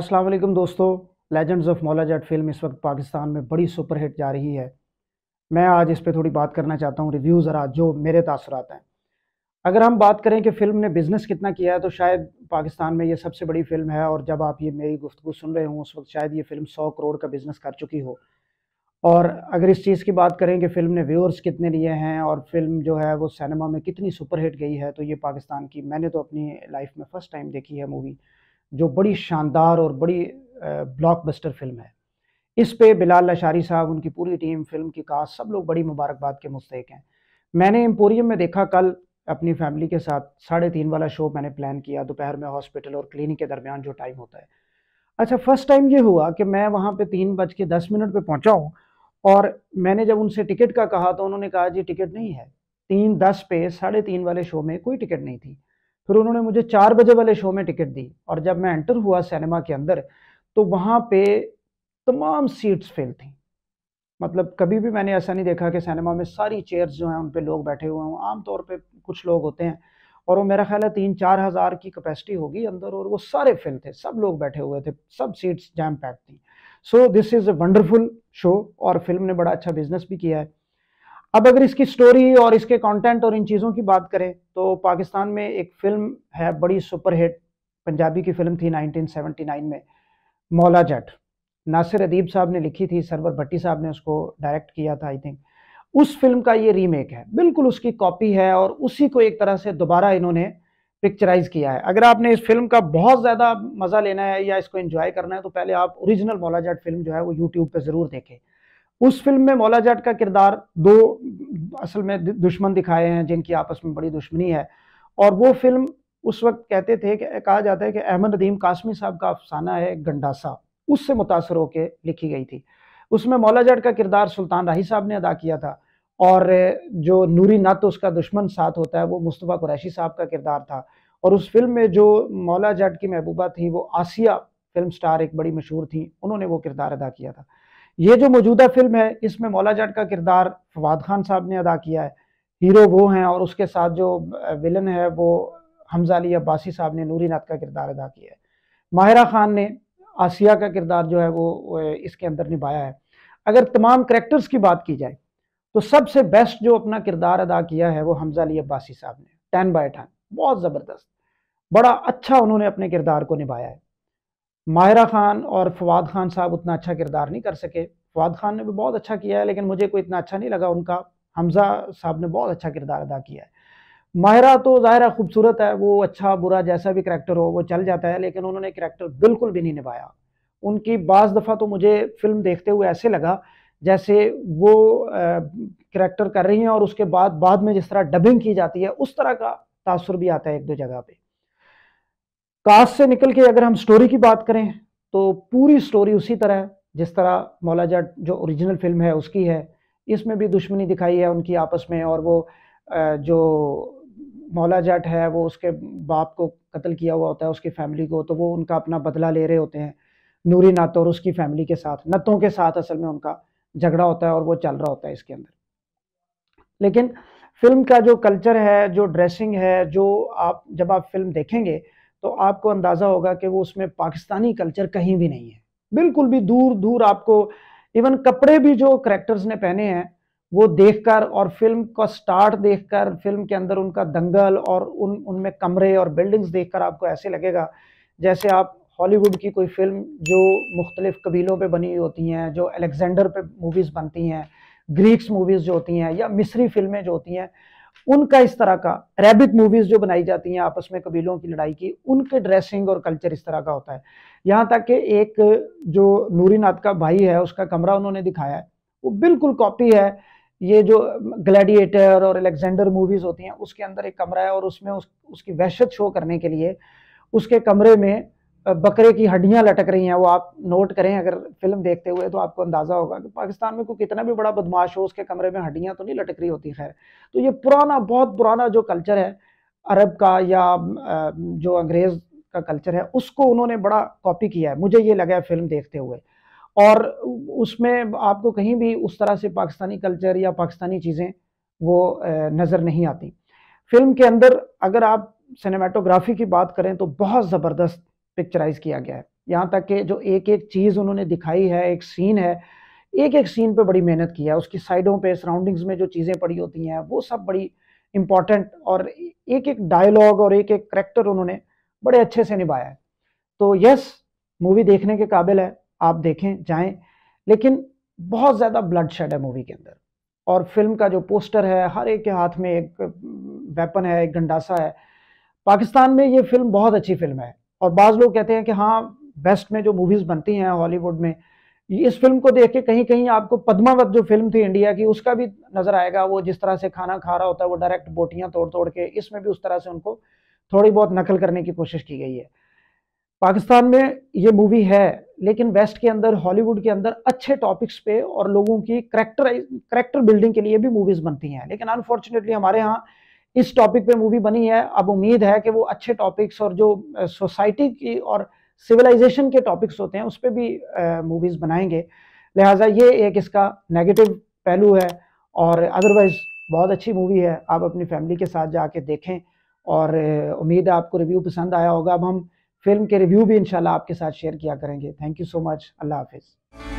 अस्सलाम वालेकुम दोस्तों लेजेंड्स ऑफ मौला जट फिल्म इस वक्त पाकिस्तान में बड़ी सुपरहिट जा रही है मैं आज इस पर थोड़ी बात करना चाहता हूँ रिव्यू ज़रा जो मेरे तसरात हैं अगर हम बात करें कि फ़िल्म ने बिज़नेस कितना किया है तो शायद पाकिस्तान में ये सबसे बड़ी फ़िल्म है और जब आप ये मेरी गुफ्तु सुन रहे हों उस वक्त शायद ये फ़िल्म सौ करोड़ का बिज़नेस कर चुकी हो और अगर इस चीज़ की बात करें कि फ़िल्म ने व्यूअर्स कितने लिए हैं और फिल्म जो है वो सिनेमा में कितनी सुपरहिट गई है तो ये पाकिस्तान की मैंने तो अपनी लाइफ में फ़र्स्ट टाइम देखी है मूवी जो बड़ी शानदार और बड़ी ब्लॉकबस्टर फिल्म है इस पे बिलाल लाशारी साहब उनकी पूरी टीम फिल्म की कास्ट सब लोग बड़ी मुबारकबाद के मुस्तक हैं मैंने एम्पोरियम में देखा कल अपनी फैमिली के साथ साढ़े तीन वाला शो मैंने प्लान किया दोपहर में हॉस्पिटल और क्लिनिक के दरमियान जो टाइम होता है अच्छा फर्स्ट टाइम ये हुआ कि मैं वहाँ पे तीन बज के दस मिनट पर पहुँचा हूँ और मैंने जब उनसे टिकट का कहा तो उन्होंने कहा जी टिकट नहीं है तीन दस पे साढ़े तीन वाले शो में कोई टिकट नहीं थी फिर उन्होंने मुझे चार बजे वाले शो में टिकट दी और जब मैं एंटर हुआ सिनेमा के अंदर तो वहाँ पे तमाम सीट्स फेल थी मतलब कभी भी मैंने ऐसा नहीं देखा कि सिनेमा में सारी चेयर्स जो हैं उन पर लोग बैठे हुए हों आमतौर पर कुछ लोग होते हैं और वो मेरा ख्याल है तीन चार हज़ार की कैपेसिटी होगी अंदर और वो सारे फिल थे सब लोग बैठे हुए थे सब सीट्स जैम पैक थी so this is a wonderful show और फिल्म ने बड़ा अच्छा बिजनेस भी किया है अब अगर इसकी स्टोरी और इसके कंटेंट और इन चीज़ों की बात करें तो पाकिस्तान में एक फिल्म है बड़ी सुपरहिट पंजाबी की फिल्म थी 1979 में मौला जट नासिर अदीब साहब ने लिखी थी सरवर भट्टी साहब ने उसको डायरेक्ट किया था आई थिंक उस फिल्म का ये रीमेक है बिल्कुल उसकी कॉपी है और उसी को एक तरह से दोबारा इन्होंने पिक्चराइज किया है अगर आपने इस फिल्म का बहुत ज़्यादा मज़ा लेना है या इसको इन्जॉय करना है तो पहले आप ओरिजिनल मौला जट फिल्म जो है वो यूट्यूब पर ज़रूर देखें उस फिल्म में मौला जाट का किरदार दो असल में दुश्मन दिखाए हैं जिनकी आपस में बड़ी दुश्मनी है और वो फिल्म उस वक्त कहते थे कि कहा जाता है कि अहमद नदीम कासमी साहब का अफसाना है गंडासा उससे मुतासर होकर लिखी गई थी उसमें मौला जाट का किरदार सुल्तान राही साहब ने अदा किया था और जो नूरी नत उसका दुश्मन साथ होता है वो मुस्तफ़ा कुरैशी साहब का किरदार था और उस फिल्म में जो मौला जाट की महबूबा थी वो आसिया फिल्म स्टार एक बड़ी मशहूर थी उन्होंने वो किरदार अदा किया था ये जो मौजूदा फिल्म है इसमें मौला जाट का किरदार फवाद खान साहब ने अदा किया है हीरो वो हैं और उसके साथ जो विलन है वो हमजा अली अब्बासी साहब ने नूरी नाथ का किरदार अदा किया है माहिरा खान ने आसिया का किरदार जो है वो इसके अंदर निभाया है अगर तमाम करेक्टर्स की बात की जाए तो सबसे बेस्ट जो अपना किरदार अदा किया है वो हमजा अली अब्बासी साहब ने टेन बाय टेन बहुत ज़बरदस्त बड़ा अच्छा उन्होंने अपने किरदार को निभाया है माहिरा खान और फवाद खान साहब उतना अच्छा किरदार नहीं कर सके फवाद खान ने भी बहुत अच्छा किया है लेकिन मुझे कोई इतना अच्छा नहीं लगा उनका हमजा साहब ने बहुत अच्छा किरदार अदा किया है माहिरा तो ज़ाहिर है खूबसूरत है वो अच्छा बुरा जैसा भी करैक्टर हो वो चल जाता है लेकिन उन्होंने करैक्टर बिल्कुल भी नहीं निभाया उनकी बज़ दफ़ा तो मुझे फिल्म देखते हुए ऐसे लगा जैसे वो करैक्टर कर रही हैं और उसके बाद बाद में जिस तरह डबिंग की जाती है उस तरह का तासर भी आता है एक दो जगह पे कास्ट से निकल के अगर हम स्टोरी की बात करें तो पूरी स्टोरी उसी तरह जिस तरह मौला जट जो ओरिजिनल फिल्म है उसकी है इसमें भी दुश्मनी दिखाई है उनकी आपस में और वो जो मौला जट है वो उसके बाप को कत्ल किया हुआ होता है उसकी फैमिली को तो वो उनका अपना बदला ले रहे होते हैं नूरी नत और उसकी फैमिली के साथ नतों के साथ असल में उनका झगड़ा होता है और वो चल रहा होता है इसके अंदर लेकिन फिल्म का जो कल्चर है जो ड्रेसिंग है जो आप जब आप फिल्म देखेंगे तो आपको अंदाज़ा होगा कि वो उसमें पाकिस्तानी कल्चर कहीं भी नहीं है बिल्कुल भी दूर दूर आपको इवन कपड़े भी जो करेक्टर्स ने पहने हैं वो देखकर और फिल्म का स्टार्ट देखकर फिल्म के अंदर उनका दंगल और उन उनमें कमरे और बिल्डिंग्स देखकर आपको ऐसे लगेगा जैसे आप हॉलीवुड की कोई फिल्म जो मुख्तलिफ कबीलों पे बनी होती हैं जो अलेक्जेंडर पे मूवीज़ बनती हैं ग्रीक्स मूवीज़ जो होती हैं या मिस्री फिल्में जो होती हैं उनका इस तरह का रेबिक मूवीज जो बनाई जाती हैं आपस में कबीलों की लड़ाई की उनके ड्रेसिंग और कल्चर इस तरह का होता है यहाँ तक कि एक जो नूरी नाथ का भाई है उसका कमरा उन्होंने दिखाया है वो बिल्कुल कॉपी है ये जो ग्लैडिएटर और अलेक्जेंडर मूवीज होती हैं उसके अंदर एक कमरा है और उसमें उस, उसकी वहशत शो करने के लिए उसके कमरे में बकरे की हड्डियां लटक रही हैं वो आप नोट करें अगर फिल्म देखते हुए तो आपको अंदाज़ा होगा कि पाकिस्तान में कोई कितना भी बड़ा बदमाश हो उसके कमरे में हड्डियां तो नहीं लटक रही होती खैर तो ये पुराना बहुत पुराना जो कल्चर है अरब का या जो अंग्रेज़ का कल्चर है उसको उन्होंने बड़ा कॉपी किया है मुझे ये लगा है फिल्म देखते हुए और उसमें आपको कहीं भी उस तरह से पाकिस्तानी कल्चर या पाकिस्तानी चीज़ें वो नज़र नहीं आती फिल्म के अंदर अगर आप सिनेमाटोग्राफी की बात करें तो बहुत ज़बरदस्त पिक्चराइज किया गया है यहाँ तक कि जो एक एक चीज़ उन्होंने दिखाई है एक सीन है एक एक सीन पे बड़ी मेहनत की है उसकी साइडों पे सराउंडिंग्स में जो चीज़ें पड़ी होती हैं वो सब बड़ी इम्पॉर्टेंट और एक एक डायलॉग और एक एक करेक्टर उन्होंने बड़े अच्छे से निभाया है तो यस मूवी देखने के काबिल है आप देखें जाएं लेकिन बहुत ज़्यादा ब्लड शेड है मूवी के अंदर और फिल्म का जो पोस्टर है हर एक के हाथ में एक वेपन है एक गंडासा है पाकिस्तान में ये फिल्म बहुत अच्छी फिल्म है और बाज़ लोग कहते हैं कि हाँ वेस्ट में जो मूवीज़ बनती हैं हॉलीवुड में इस फिल्म को देख के कहीं कहीं आपको पद्मावत जो फिल्म थी इंडिया की उसका भी नज़र आएगा वो जिस तरह से खाना खा रहा होता है वो डायरेक्ट बोटियां तोड़ तोड़ के इसमें भी उस तरह से उनको थोड़ी बहुत नकल करने की कोशिश की गई है पाकिस्तान में ये मूवी है लेकिन वेस्ट के अंदर हॉलीवुड के अंदर अच्छे टॉपिक्स पे और लोगों की करेक्टर करेक्टर बिल्डिंग के लिए भी मूवीज़ बनती हैं लेकिन अनफॉर्चुनेटली हमारे यहाँ इस टॉपिक पे मूवी बनी है अब उम्मीद है कि वो अच्छे टॉपिक्स और जो सोसाइटी की और सिविलाइजेशन के टॉपिक्स होते हैं उस पर भी मूवीज़ बनाएंगे लिहाजा ये एक इसका नेगेटिव पहलू है और अदरवाइज़ बहुत अच्छी मूवी है आप अपनी फैमिली के साथ जाके देखें और उम्मीद है आपको रिव्यू पसंद आया होगा अब हम फिल्म के रिव्यू भी इंशाल्लाह आपके साथ शेयर किया करेंगे थैंक यू सो मच अल्लाह हाफिज़